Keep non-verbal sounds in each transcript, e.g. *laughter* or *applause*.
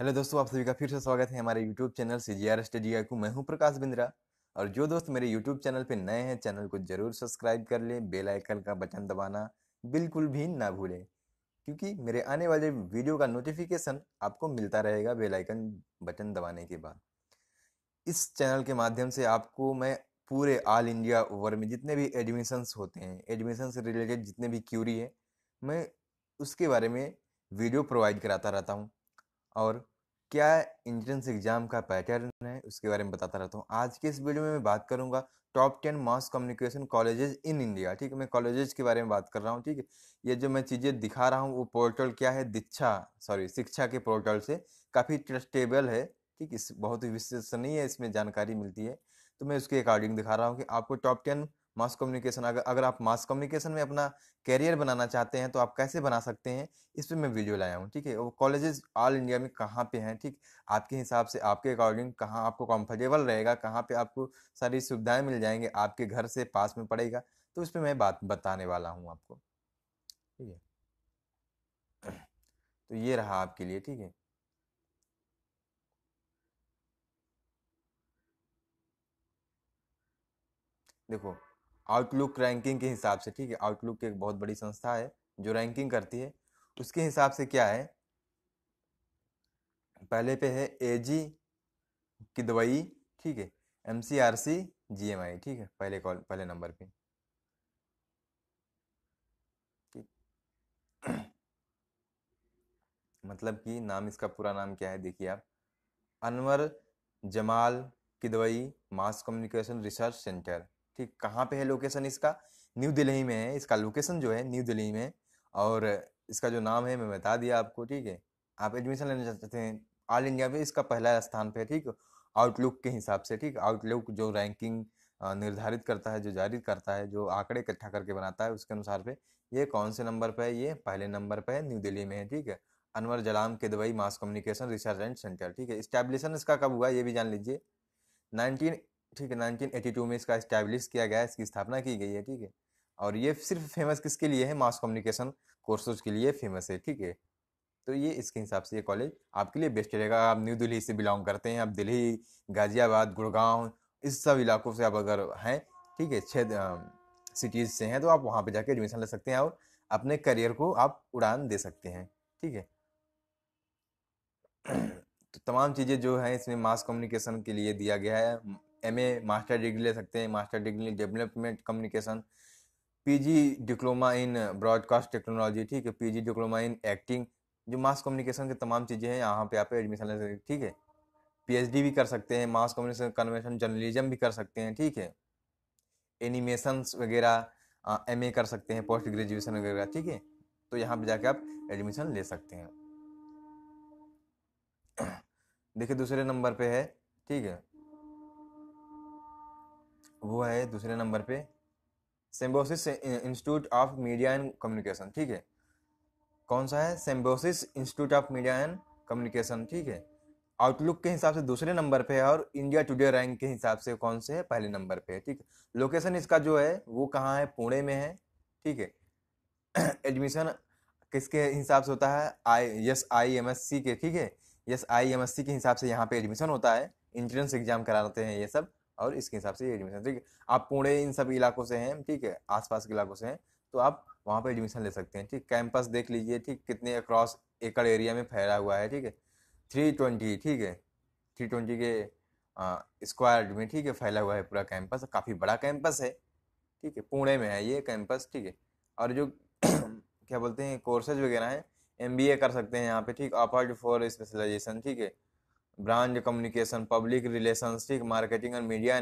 Hello दोस्तों आप सभी का फिर से स्वागत है हमारे YouTube channel C G R study I को मैं हूं प्रकाश बिंद्रा और जो दोस्त मेरे यूट्यूब चैनल पे नए हैं चैनल को जरूर सब्सक्राइब कर लें बेल आइकन का बटन दबाना बिल्कुल भी ना भूलें क्योंकि मेरे आने वाले वीडियो का नोटिफिकेशन आपको मिलता रहेगा बेल आइकन बटन दबाने के बाद इस चैनल के माध्यम से आपको मैं पूरे ऑल इंडिया ओवर में जितने भी एडमिशन्स होते हैं एडमिशन से रिलेटेड जितने भी क्यूरी है मैं उसके बारे में वीडियो प्रोवाइड कराता रहता हूँ और क्या इंट्रेंस एग्ज़ाम का पैटर्न है उसके बारे में बताता रहता हूँ आज के इस वीडियो में मैं बात करूँगा top ten mass communication colleges in India ठीक है मैं कॉलेजेस के बारे में बात कर रहा हूँ ठीक है ये जो मैं चीज़ें दिखा रहा हूँ वो पोर्टल क्या है दीक्षा सॉरी शिक्षा के पोर्टल से काफ़ी ट्रस्टेबल है ठीक इस बहुत ही विश्वसनीय इसमें जानकारी मिलती है तो मैं उसके अकॉर्डिंग दिखा रहा हूँ कि आपको टॉप टेन मास कम्युनिकेशन अगर अगर आप मास कम्युनिकेशन में अपना कैरियर बनाना चाहते हैं तो आप कैसे बना सकते हैं इस पर मैं वीडियो लाया हूँ ठीक है वो कॉलेजेस ऑल इंडिया में कहाँ पे हैं ठीक आपके हिसाब से आपके अकॉर्डिंग कहाँ आपको कंफर्टेबल रहेगा कहाँ पे आपको सारी सुविधाएं मिल जाएंगी आपके घर से पास में पड़ेगा तो उस पर मैं बात बताने वाला हूँ आपको ठीक है तो ये रहा आपके लिए ठीक है देखो आउटलुक रैंकिंग के हिसाब से ठीक है आउटलुक एक बहुत बड़ी संस्था है जो रैंकिंग करती है उसके हिसाब से क्या है पहले पे है ए जी किदवई ठीक है M C R C G M I ठीक है पहले कॉल पहले नंबर पे मतलब कि नाम इसका पूरा नाम क्या है देखिए आप Anwar Jamal Kidwai mass communication research centre ठीक कहाँ पे है लोकेशन इसका न्यू दिल्ली में है इसका लोकेशन जो है न्यू दिल्ली में और इसका जो नाम है मैं बता दिया आपको ठीक है आप एडमिशन लेना चाहते हैं ऑल इंडिया में इसका पहला स्थान पे ठीक आउटलुक के हिसाब से ठीक आउटलुक जो रैंकिंग निर्धारित करता है जो जारी करता है जो आंकड़े इकट्ठा करके बनाता है उसके अनुसार पे ये कौन से नंबर पे है ये पहले नंबर पे है न्यू दिल्ली में है ठीक है अनवर जलाम Kidwai mass communication research and centre ठीक है इस्टेब्लिशन इसका कब हुआ ये भी जान लीजिए नाइनटीन ठीक है टू में इसका इस्टेब्लिश किया गया इसकी स्थापना की गई है ठीक है और ये सिर्फ फेमस किसके लिए है मास कम्युनिकेशन कोर्सेज के लिए फेमस है ठीक है तो ये इसके हिसाब से ये कॉलेज आपके लिए बेस्ट रहेगा आप न्यू दिल्ली से बिलोंग करते हैं आप दिल्ली गाजियाबाद गुड़गांव इस सब इलाकों से आप अगर हैं ठीक है छः सिटीज़ से हैं तो आप वहाँ पर जाके एडमिशन ले सकते हैं और अपने करियर को आप उड़ान दे सकते हैं ठीक है तो तमाम चीज़ें जो हैं इसमें मास कम्युनिकेशन के लिए दिया गया है एम ए मास्टर डिग्री ले सकते हैं master degree development communication PG diploma in broadcast technology ठीक है पीजी डिप्लोमा इन एक्टिंग जो मास कम्युनिकेशन की तमाम चीज़ें हैं यहाँ पे आप एडमिशन ले सकते ठीक है पीएचडी भी कर सकते हैं मास कम्युनिकेशन कन्वेंशन जर्नलिज्म भी कर सकते हैं ठीक है एनिमेशन वगैरह एम कर सकते हैं पोस्ट ग्रेजुएशन वगैरह ठीक है तो यहाँ पर जाके आप एडमिशन ले सकते हैं देखिए दूसरे नंबर पे है ठीक है वो है दूसरे नंबर पे Symbiosis institute of media and communication ठीक है कौन सा है Symbiosis institute of media and communication ठीक है आउटलुक के हिसाब से दूसरे नंबर पे है और इंडिया टुडे रैंक के हिसाब से कौन से है पहले नंबर पे है ठीक है लोकेशन इसका जो है वो कहाँ है पुणे में है ठीक है एडमिशन *clears throat* किसके हिसाब से होता है I S I M S C के ठीक है S I M S C के हिसाब से यहाँ पे एडमिशन होता है इंट्रेंस एग्जाम कराते हैं ये सब और इसके हिसाब से ये एडमिशन ठीक है आप पुणे इन सब इलाकों से हैं ठीक है आसपास के इलाकों से हैं तो आप वहाँ पर एडमिशन ले सकते हैं ठीक कैंपस देख लीजिए ठीक कितने अक्रॉस एकड़ एरिया में फैला हुआ है ठीक है थ्री ट्वेंटी ठीक है थ्री ट्वेंटी के स्क्वायर में ठीक है फैला हुआ है पूरा कैंपस काफ़ी बड़ा कैंपस है ठीक है पुणे में है ये कैंपस ठीक है और जो *clears throat* क्या बोलते हैं कोर्सेज वगैरह हैं एम कर सकते हैं यहाँ पे ठीक अपर्ड फॉर स्पेशलाइजेशन ठीक है brand communication public relationship marketing और मीडिया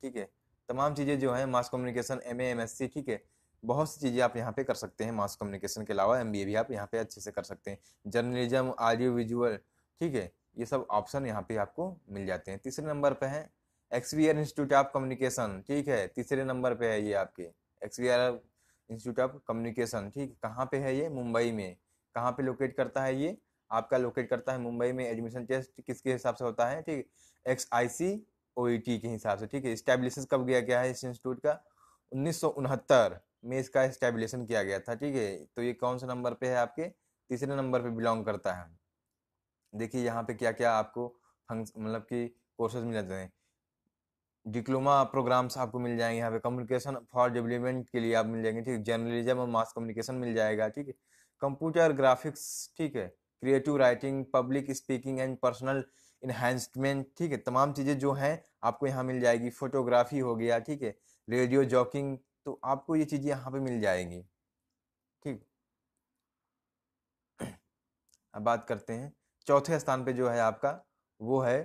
ठीक है तमाम चीज़ें जो हैं mass communication M A M S C ठीक है बहुत सी चीज़ें आप यहाँ पे कर सकते हैं मास कम्युनिकेशन के अलावा एम बी ए भी आप यहाँ पे अच्छे से कर सकते हैं जर्नलिज्म ऑडियो विजुअल ठीक है ये सब ऑप्शन यहाँ पे आपको मिल जाते हैं तीसरे नंबर पे है एक्सवीआर इंस्टीट्यूट ऑफ कम्युनिकेशन ठीक है तीसरे नंबर पे है ये आपके एक्सवीआर इंस्टीट्यूट ऑफ कम्युनिकेशन ठीक कहाँ पे है ये मुंबई में कहाँ पे लोकेट करता है ये आपका लोकेट करता है मुंबई में एडमिशन टेस्ट किसके हिसाब से होता है ठीक एक्स आई सी ओ ई टी के हिसाब से ठीक है इस्टेब्लिशन कब किया गया है इस इंस्टीट्यूट का उन्नीस में इसका इस्टेब्लिशन किया गया था ठीक है तो ये कौन से नंबर पे है आपके तीसरे नंबर पे बिलोंग करता है देखिए यहाँ पे क्या क्या आपको मतलब कि कोर्सेज मिल जाते हैं डिप्लोमा प्रोग्राम्स आपको मिल जाएंगे यहाँ पे कम्युनिकेशन फॉर डेवलपमेंट के लिए आप मिल जाएंगे ठीक है जर्नलिज्म और मास कम्युनिकेशन मिल जाएगा ठीक है कंप्यूटर ग्राफिक्स ठीक है creative writing public speaking and personal enhancement ठीक है तमाम चीज़ें जो हैं आपको यहाँ मिल जाएगी फोटोग्राफी हो गया ठीक है रेडियो जॉकिंग तो आपको ये चीज़ें यहाँ पे मिल जाएंगी ठीक अब बात करते हैं चौथे स्थान पे जो है आपका वो है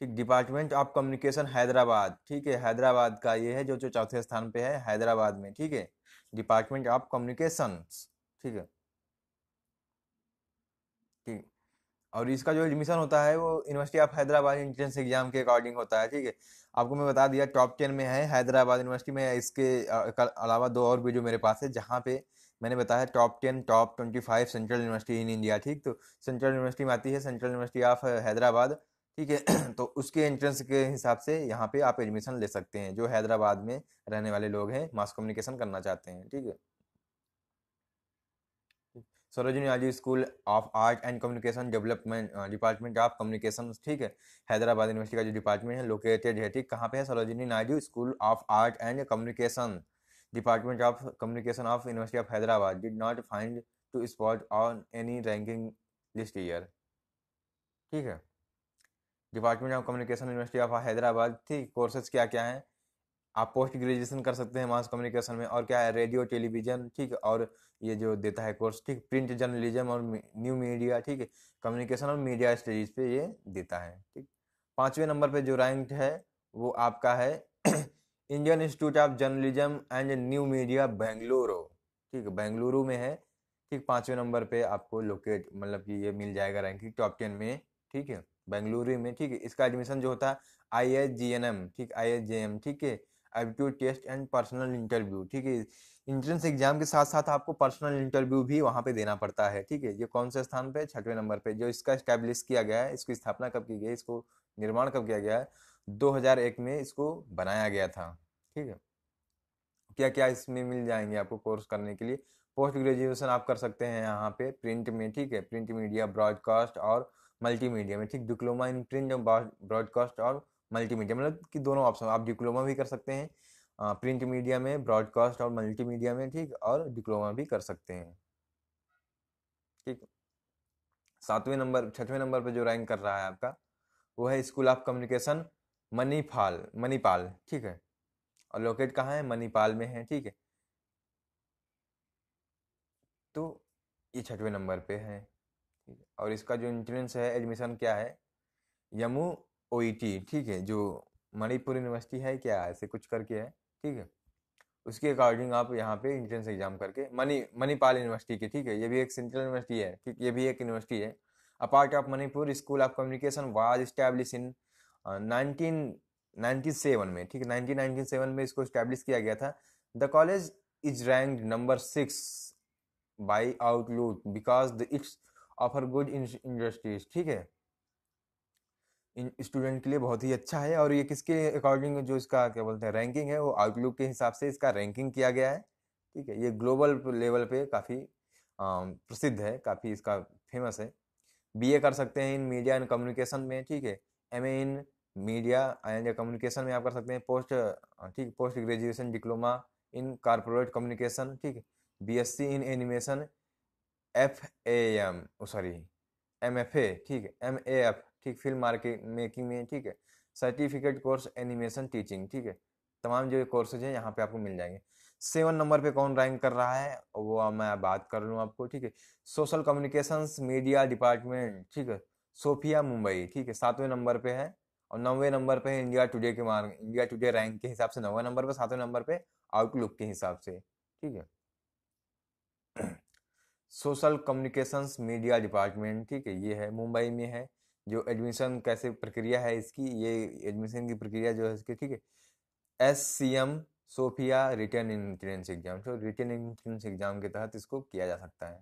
ठीक डिपार्टमेंट ऑफ कम्युनिकेशन हैदराबाद ठीक है हैदराबाद का ये है जो जो चौथे स्थान पे है हैदराबाद में ठीक है डिपार्टमेंट ऑफ कम्युनिकेशन ठीक है और इसका जो एडमिशन होता है वो university of Hyderabad entrance exam के अकॉर्डिंग होता है ठीक है आपको मैं बता दिया टॉप टेन में है हैदराबाद यूनिवर्सिटी में इसके अलावा दो और भी जो मेरे पास है जहाँ पे मैंने बताया top ten top twenty five central university in India ठीक तो सेंट्रल यूनिवर्सिटी में आती है सेंट्रल यूनिवर्सिटी ऑफ हैदराबाद ठीक है *clears throat* तो उसके एंट्रेंस के हिसाब से यहाँ पे आप एडमिशन ले सकते हैं जो हैदराबाद में रहने वाले लोग हैं मास कम्युनिकेशन करना चाहते हैं ठीक है Sarojini Rajiv school of art and communication development department of communication ठीक है हैदराबाद यूनिवर्सिटी का जो डिपार्टमेंट है लोकेटेड है ठीक कहाँ पे है Sarojini Naidu school of art and communication department of communication of university of Hyderabad did not find to spot on any ranking list year ठीक है department of communication university of Hyderabad ठीक कोर्सेज क्या क्या हैं आप पोस्ट ग्रेजुएशन कर सकते हैं मास कम्युनिकेशन में और क्या है रेडियो टेलीविजन ठीक और ये जो देता है कोर्स ठीक प्रिंट जर्नलिज्म और न्यू मीडिया ठीक है कम्युनिकेशन और मीडिया स्टडीज पे ये देता है ठीक पाँचवें नंबर पे जो रैंक है वो आपका है Indian institute of journalism and new media Bengaluru ठीक बेंगलुरु में है ठीक पाँचवें नंबर पे आपको लोकेट मतलब कि ये मिल जाएगा रैंकिंग टॉप टेन में ठीक है बेंगलुरु में ठीक है इसका एडमिशन जो होता है I S G N M ठीक आई एस जे एम ठीक है aptitude test and personal interview ठीक है इंट्रेंस एग्जाम के साथ साथ आपको पर्सनल इंटरव्यू भी वहाँ पे देना पड़ता है ठीक है ये कौन से स्थान पे छठवें नंबर पे जो इसका स्टैब्लिश किया गया है इसकी स्थापना कब की गई इसको निर्माण कब किया गया है दो में इसको बनाया गया था ठीक है क्या क्या इसमें मिल जाएंगे आपको कोर्स करने के लिए पोस्ट ग्रेजुएशन आप कर सकते हैं यहाँ पे प्रिंट में ठीक है प्रिंट मीडिया ब्रॉडकास्ट और मल्टीमीडिया में ठीक डिप्लोमा इन प्रिंट ब्रॉडकास्ट और मल्टीमीडिया मतलब कि दोनों ऑप्शन आप डिप्लोमा भी कर सकते हैं प्रिंट मीडिया में ब्रॉडकास्ट और मल्टीमीडिया में ठीक और डिप्लोमा भी कर सकते हैं ठीक सातवें नंबर छठवें नंबर पर जो रैंक कर रहा है आपका वो है school of communication Manipal Manipal ठीक है और लोकेट कहाँ है मनीपाल में है ठीक है तो ये छठवें नंबर पे है और इसका जो इंट्रेंस है एडमिशन क्या है यमू ओ e ठीक है जो मणिपुर यूनिवर्सिटी है क्या ऐसे कुछ करके है ठीक है उसके अकॉर्डिंग आप यहाँ पे इंट्रेंस एग्जाम करके मनी मणिपाल यूनिवर्सिटी के ठीक है ये भी एक सेंट्रल यूनिवर्सिटी है ठीक ये भी एक यूनिवर्सिटी है a part of Manipur school of communication was establish in nineteen ninety seven में ठीक है नाइनटीन नाइनटी सेवन में इसको इस्टेब्लिश किया गया था the college is rank number six by Outlook because the it's offer good industries ठीक है स्टूडेंट के लिए बहुत ही अच्छा है और ये किसके अकॉर्डिंग जो इसका क्या बोलते हैं रैंकिंग है वो आउटलुक के हिसाब से इसका रैंकिंग किया गया है ठीक है ये ग्लोबल लेवल पे काफ़ी प्रसिद्ध है काफ़ी इसका फेमस है बीए कर सकते हैं इन मीडिया एंड कम्युनिकेशन में ठीक है M in media and communication में आप कर सकते हैं पोस्ट ठीक post graduation diploma in corporate communication ठीक है C in animation F A M sorry M F A ठीक है एम ए एफ ठीक फिल्म मार्केट मेकिंग में ठीक है सर्टिफिकेट कोर्स एनिमेशन टीचिंग ठीक है तमाम जो कोर्सेज हैं यहाँ पे आपको मिल जाएंगे सेवन नंबर पे कौन रैंक कर रहा है वो मैं बात कर लूँ आपको ठीक है सोशल कम्युनिकेशंस मीडिया डिपार्टमेंट ठीक है सोफिया मुंबई ठीक है सातवें नंबर पे है और नौवे नंबर पे है इंडिया टुडे के मार्ग इंडिया टुडे रैंक के हिसाब से नौवे नंबर पे सातवें नंबर पे आउटलुक के हिसाब से ठीक है सोशल कम्युनिकेशंस मीडिया डिपार्टमेंट ठीक है ये है मुंबई में है जो एडमिशन कैसे प्रक्रिया है इसकी ये एडमिशन की प्रक्रिया जो है इसकी ठीक है S C M Sophia written entrance exam तो रिटर्न इंट्रेंस एग्जाम के तहत इसको किया जा सकता है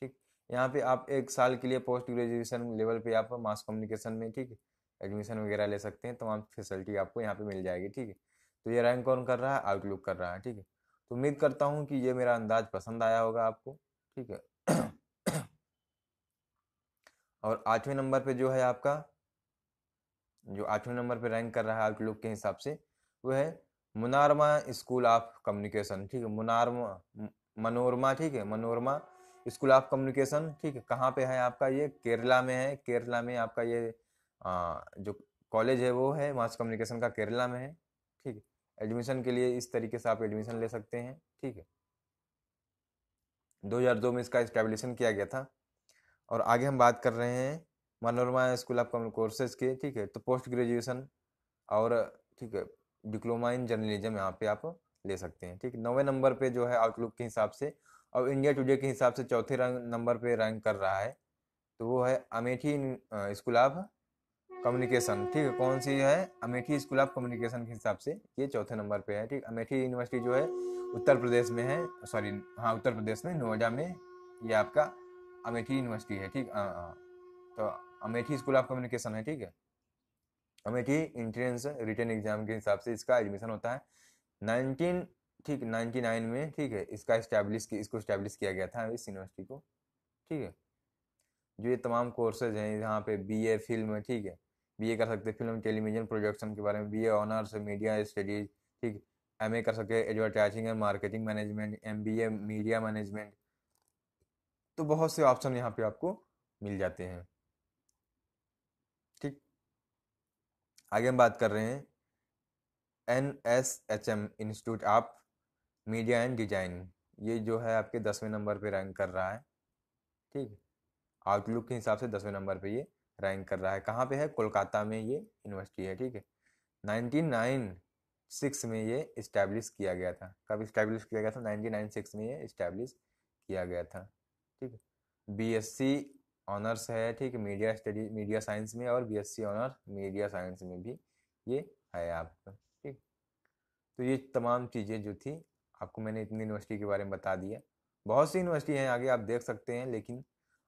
ठीक यहाँ पे आप एक साल के लिए पोस्ट ग्रेजुएशन लेवल पे आप मास कम्युनिकेशन में ठीक है एडमिशन वगैरह ले सकते हैं तमाम फैसिलिटी आपको यहाँ पे मिल जाएगी ठीक है तो ये रैंक कौन कर रहा है आउटलुक कर रहा है ठीक है तो उम्मीद करता हूँ कि ये मेरा अंदाज पसंद आया होगा आपको ठीक है और आठवें नंबर पे जो है आपका जो आठवें नंबर पे रैंक कर रहा है आउटलुक के हिसाब से वो है मुनारमा स्कूल ऑफ कम्युनिकेशन ठीक है मुनारमा मनोरमा ठीक है मनोरमा स्कूल ऑफ कम्युनिकेशन ठीक है कहाँ पे है आपका ये केरला में है केरला में आपका ये आ, जो कॉलेज है वो है मास कम्युनिकेशन का केरला में है ठीक है एडमिशन के लिए इस तरीके से आप एडमिशन ले सकते हैं ठीक है 2002 में इसका इस्टेब्लिशन किया गया था और आगे हम बात कर रहे हैं Manorama school of common courses के ठीक है तो पोस्ट ग्रेजुएशन और ठीक है डिप्लोमा इन जर्नलिज्म यहाँ पे आप ले सकते हैं ठीक है नंबर पे जो है आउटलुक के हिसाब से और इंडिया टुडे के हिसाब से चौथे नंबर पे रैंक कर रहा है तो वो है अमेठी स्कूल ऑफ कम्युनिकेशन ठीक है कौन सी है अमेठी स्कूल ऑफ कम्युनिकेशन के हिसाब से ये चौथे नंबर पे है ठीक अमेठी यूनिवर्सिटी जो है उत्तर प्रदेश में है सॉरी हाँ उत्तर प्रदेश में नोएडा में ये आपका अमेठी यूनिवर्सिटी है ठीक हाँ, हाँ। तो अमेठी स्कूल ऑफ कम्युनिकेशन है ठीक है अमेठी इंट्रेंस रिटर्न एग्जाम के हिसाब से इसका एडमिशन होता है नाइनटीन ठीक नाइनटी नाइन में ठीक है इसका इस्टेब्लिश इसको इस्टेब्लिश किया गया था इस यूनिवर्सिटी को ठीक है जो ये तमाम कोर्सेज हैं यहाँ पे बी ए फिल्म ठीक है बी ए कर सकते हैं फिल्म टेलीविजन प्रोडक्शन के बारे में B A honours media studies ठीक एम ए कर सकते हैं advertising and marketing management M B A media management तो बहुत से ऑप्शन यहाँ पे आपको मिल जाते हैं ठीक आगे हम बात कर रहे हैं N S H M institute of media and design ये जो है आपके दसवें नंबर पे रैंक कर रहा है ठीक आउटलुक के हिसाब से दसवें नंबर पे ये रैंक कर रहा है कहाँ पे है कोलकाता में ये यूनिवर्सिटी है ठीक है नाइनटीन नाइन सिक्स में ये इस्टेब्लिश किया गया था कब इस्टेब्लिश किया गया था नाइनटीन नाइन सिक्स में ये इस्टेब्लिश किया गया था ठीक है बीएससी ऑनर्स है ठीक है मीडिया स्टडी मीडिया साइंस में और बीएससी ऑनर्स मीडिया साइंस में भी ये है आपका ठीक तो ये तमाम चीज़ें जो थी आपको मैंने इतनी यूनिवर्सिटी के बारे में बता दिया बहुत सी यूनिवर्सिटी हैं आगे आप देख सकते हैं लेकिन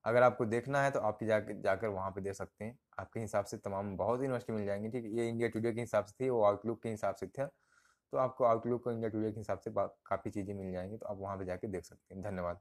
अगर आपको देखना है तो आप जा जाकर वहाँ पर देख सकते हैं आपके हिसाब से तमाम बहुत यूनिवर्सिटी मिल जाएंगी ठीक है ये इंडिया टूडे के हिसाब से थी वो आउटलुक के हिसाब से थे तो आपको आउटलुक और इंडिया टूडे के हिसाब से काफ़ी चीज़ें मिल जाएंगी तो आप वहाँ पर जाकर देख सकते हैं धन्यवाद